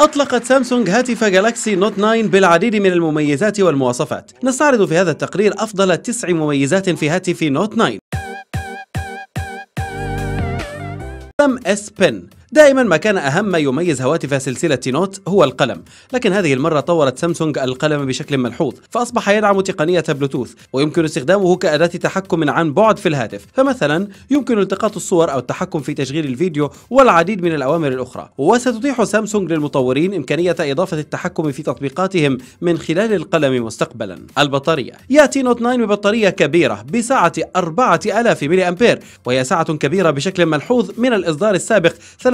أطلقت سامسونج هاتف جالاكسي نوت 9 بالعديد من المميزات والمواصفات نستعرض في هذا التقرير أفضل تسع مميزات في هاتف نوت 9 اس بن دائما ما كان أهم ما يميز هواتف سلسلة نوت هو القلم لكن هذه المرة طورت سامسونج القلم بشكل ملحوظ فأصبح يدعم تقنية بلوتوث ويمكن استخدامه كأداة تحكم عن بعد في الهاتف فمثلا يمكن التقاط الصور أو التحكم في تشغيل الفيديو والعديد من الأوامر الأخرى وستتيح سامسونج للمطورين إمكانية إضافة التحكم في تطبيقاتهم من خلال القلم مستقبلا البطارية يأتي نوت 9 ببطارية كبيرة بسعة 4000 ملي أمبير وهي سعة كبيرة بشكل ملحوظ من الإصدار السابق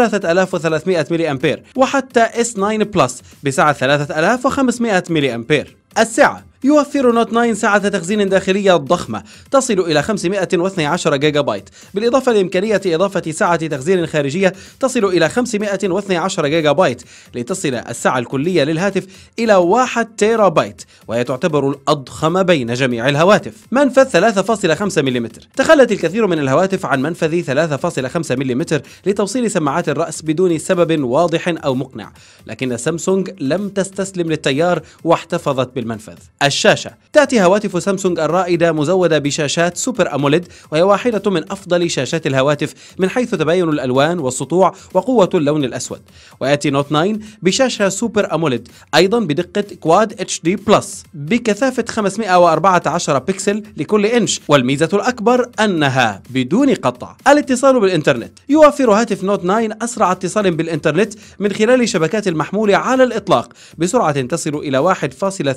3300 ملي أمبير وحتى S9 بلس بسعة 3500 ملي أمبير السعة يوفر نوت 9 سعة تخزين داخلية ضخمة تصل إلى 512 جيجا بايت بالإضافة لإمكانية إضافة سعة تخزين خارجية تصل إلى 512 جيجا بايت لتصل السعة الكلية للهاتف إلى 1 تيرا بايت وهي تعتبر الأضخم بين جميع الهواتف منفذ 3.5 ملم تخلت الكثير من الهواتف عن منفذ 3.5 ملم لتوصيل سماعات الرأس بدون سبب واضح أو مقنع لكن سامسونج لم تستسلم للتيار واحتفظت بالمنفذ الشاشة تأتي هواتف سامسونج الرائدة مزودة بشاشات سوبر أموليد وهي واحدة من أفضل شاشات الهواتف من حيث تباين الألوان والسطوع وقوة اللون الأسود ويأتي نوت 9 بشاشة سوبر أموليد أيضا بدقة كواد اتش دي بلس بكثافة 514 بكسل لكل إنش والميزة الأكبر أنها بدون قطع الاتصال بالإنترنت يوفر هاتف نوت 9 أسرع اتصال بالإنترنت من خلال شبكات المحمولة على الإطلاق بسرعة تصل إلى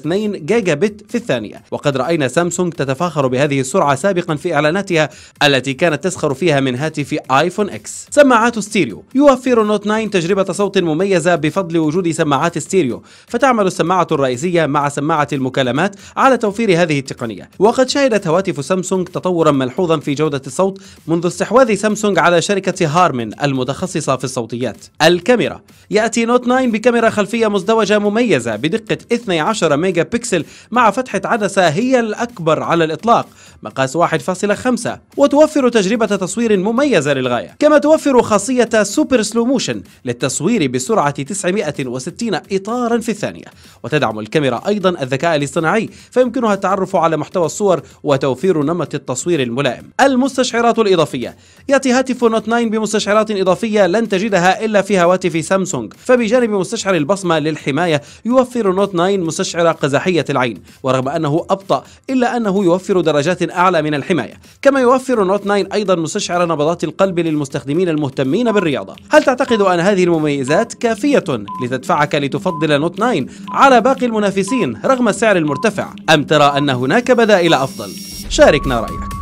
1.2 جيجا بت ثابت في الثانية وقد رأينا سامسونج تتفاخر بهذه السرعة سابقا في إعلاناتها التي كانت تسخر فيها من هاتف آيفون إكس سماعات ستيريو يوفر نوت 9 تجربة صوت مميزة بفضل وجود سماعات ستيريو فتعمل السماعة الرئيسية مع سماعة المكالمات على توفير هذه التقنية وقد شهدت هواتف سامسونج تطورا ملحوظا في جودة الصوت منذ استحواذ سامسونج على شركة هارمن المتخصصة في الصوتيات الكاميرا يأتي نوت 9 بكاميرا خلفية مزدوجة مميزة بدقة 12 ميجا بكسل مع فتحة عدسة هي الأكبر على الإطلاق مقاس 1.5 وتوفر تجربة تصوير مميزة للغاية كما توفر خاصية سوبر سلو موشن للتصوير بسرعة 960 إطارا في الثانية وتدعم الكاميرا أيضا الذكاء الاصطناعي فيمكنها التعرف على محتوى الصور وتوفير نمط التصوير الملائم المستشعرات الإضافية يأتي هاتف نوت 9 بمستشعرات إضافية لن تجدها إلا في هواتف سامسونج فبجانب مستشعر البصمة للحماية يوفر نوت 9 مستشعر قزحية العين ورغم أنه أبطأ إلا أنه يوفر درجات أعلى من الحماية كما يوفر نوت 9 أيضا مستشعر نبضات القلب للمستخدمين المهتمين بالرياضة هل تعتقد أن هذه المميزات كافية لتدفعك لتفضل نوت 9 على باقي المنافسين رغم السعر المرتفع أم ترى أن هناك بدائل أفضل؟ شاركنا رأيك